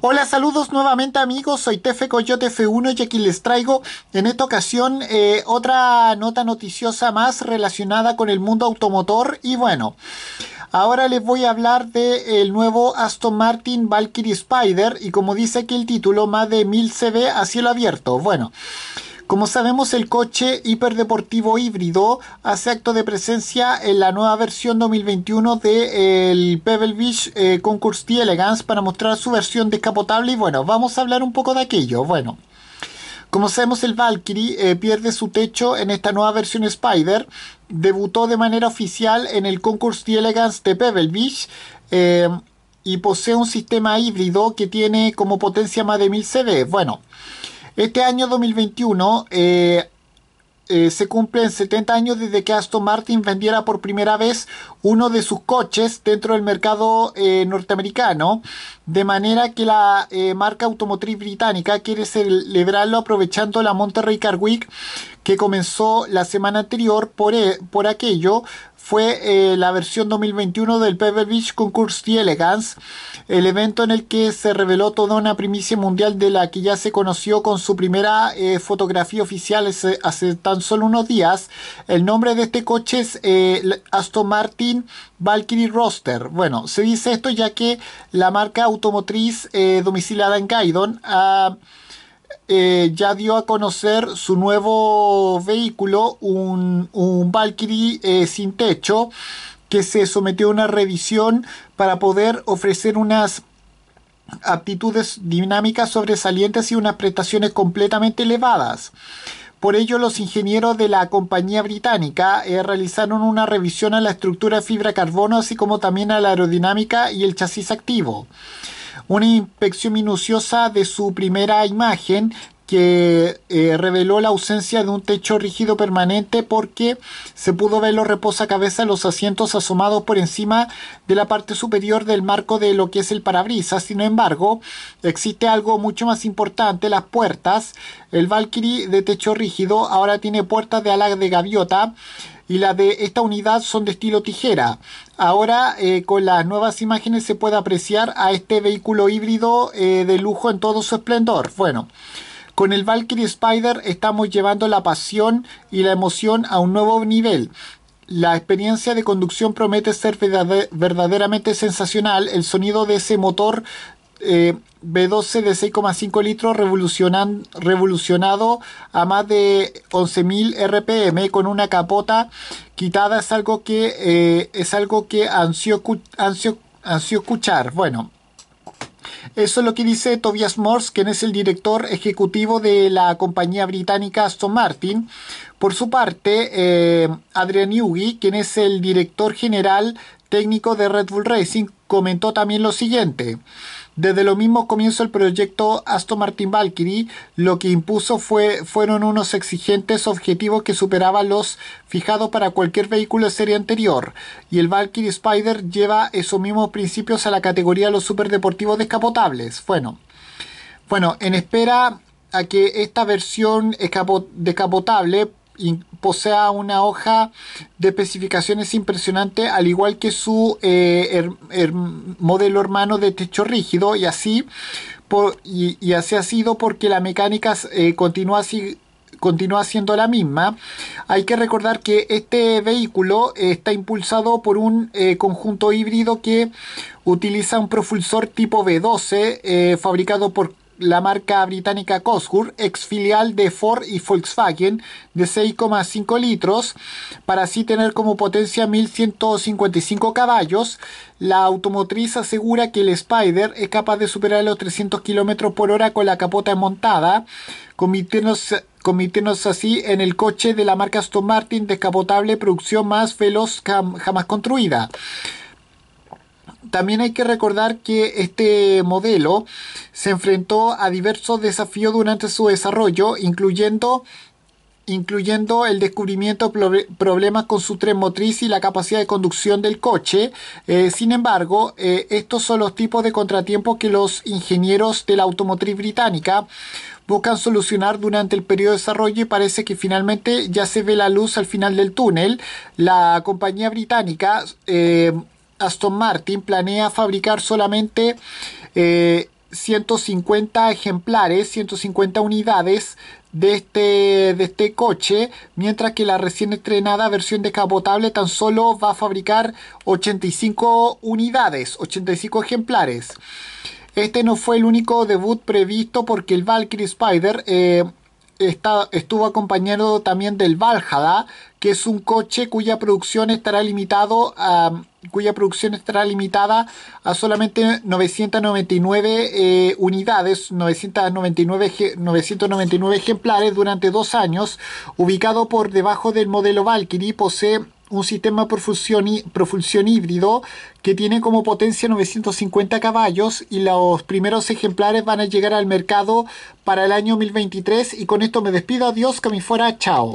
Hola, saludos nuevamente amigos, soy Tefe Coyote F1 y aquí les traigo en esta ocasión eh, otra nota noticiosa más relacionada con el mundo automotor y bueno, ahora les voy a hablar del el nuevo Aston Martin Valkyrie Spider y como dice aquí el título, más de 1000 CV a cielo abierto. Bueno. Como sabemos, el coche hiperdeportivo híbrido hace acto de presencia en la nueva versión 2021 del de, eh, Pebble Beach eh, Concourse Concours Elegance para mostrar su versión descapotable. Y bueno, vamos a hablar un poco de aquello. Bueno. Como sabemos, el Valkyrie eh, pierde su techo en esta nueva versión Spider. Debutó de manera oficial en el Concours de Elegance de Pebble Beach. y posee un sistema híbrido que tiene como potencia más de 1000 CV. Bueno, este año 2021 eh, eh, se cumplen 70 años desde que Aston Martin vendiera por primera vez uno de sus coches dentro del mercado eh, norteamericano, de manera que la marca automotriz británica quiere celebrarlo aprovechando la Monterrey Car Week que comenzó la semana anterior por, e, por aquello fue eh, la versión 2021 del Pebble Beach Concours Elegance, el evento en el que se reveló toda una primicia mundial de la que ya se conoció con su primera eh, fotografía oficial hace, tan solo unos días. El nombre de este coche es eh, Aston Martin Valkyrie Roster. Bueno, se dice esto ya que la marca automotriz domicilada en Gaidon ha... Ah, eh, ya dio a conocer su nuevo vehículo, un, Valkyrie eh, sin techo, que se sometió a una revisión para poder ofrecer unas aptitudes dinámicas sobresalientes y unas prestaciones completamente elevadas. Por ello, los ingenieros de la compañía británica eh, realizaron una revisión a la estructura de fibra carbono, así como también a la aerodinámica y el chasis activo una inspección minuciosa de su primera imagen que eh, reveló la ausencia de un techo rígido permanente porque se pudo ver los reposacabezas, los asientos asomados por encima de la parte superior del marco de lo que es el parabrisas. Sin embargo, existe algo mucho más importante, las puertas. El Valkyrie de techo rígido ahora tiene puertas de ala de gaviota y las de esta unidad son de estilo tijera. Ahora eh, con las nuevas imágenes se puede apreciar a este vehículo híbrido eh, de lujo en todo su esplendor. Bueno. Con el Valkyrie Spider estamos llevando la pasión y la emoción a un nuevo nivel. La experiencia de conducción promete ser verdaderamente sensacional. El sonido de ese motor eh, B12 de 6,5 litros revolucionado a más de 11.000 RPM con una capota quitada es algo que, eh, es algo que escuchar. Bueno, eso es lo que dice Tobias Morse, quien es el director ejecutivo de la compañía británica Aston Martin. Por su parte, eh, Adrian Newey, quien es el director general técnico de Red Bull Racing, comentó también lo siguiente. Desde lo mismo comienzo el proyecto Aston Martin Valkyrie, lo que impuso fue, fueron unos exigentes objetivos que superaban los fijados para cualquier vehículo de serie anterior, y el Valkyrie Spider lleva esos mismos principios a la categoría de los superdeportivos descapotables. Bueno, bueno en espera a que esta versión descapotable posea una hoja de especificaciones impresionante, al igual que su eh, modelo hermano de techo rígido, y así, y, así ha sido porque la mecánica eh, continúa siendo la misma. Hay que recordar que este vehículo está impulsado por un eh, conjunto híbrido que utiliza un propulsor tipo B12 fabricado por la marca británica Cosgur, ex filial de Ford y Volkswagen, de 6,5 litros, para así tener como potencia 1155 caballos. La automotriz asegura que el Spider es capaz de superar los 300 km por hora con la capota montada, convirtiéndose, así en el coche de la marca Aston Martin descapotable producción más veloz jamás construida. También hay que recordar que este modelo se enfrentó a diversos desafíos durante su desarrollo, incluyendo incluyendo el descubrimiento de problemas con su tren motriz y la capacidad de conducción del coche. Eh, sin embargo, eh, estos son los tipos de contratiempos que los ingenieros de la automotriz británica buscan solucionar durante el periodo de desarrollo y parece que finalmente ya se ve la luz al final del túnel. La compañía británica eh, Aston Martin planea fabricar solamente 150 eh, ejemplares, 150 unidades de este, de este coche, mientras que la recién estrenada versión descapotable tan solo va a fabricar 85 unidades, 85 ejemplares. Este no fue el único debut previsto porque el Valkyrie Spider eh, estuvo acompañado también del Valhalla, que es un coche cuya producción estará limitado cuya producción estará limitada a solamente 999 eh, unidades, 999, 999 ejemplares durante dos años, ubicado por debajo del modelo Valkyrie, posee un sistema y híbrido que tiene como potencia 950 caballos y los primeros ejemplares van a llegar al mercado para el año 2023 y con esto me despido, adiós, que me fuera, chao.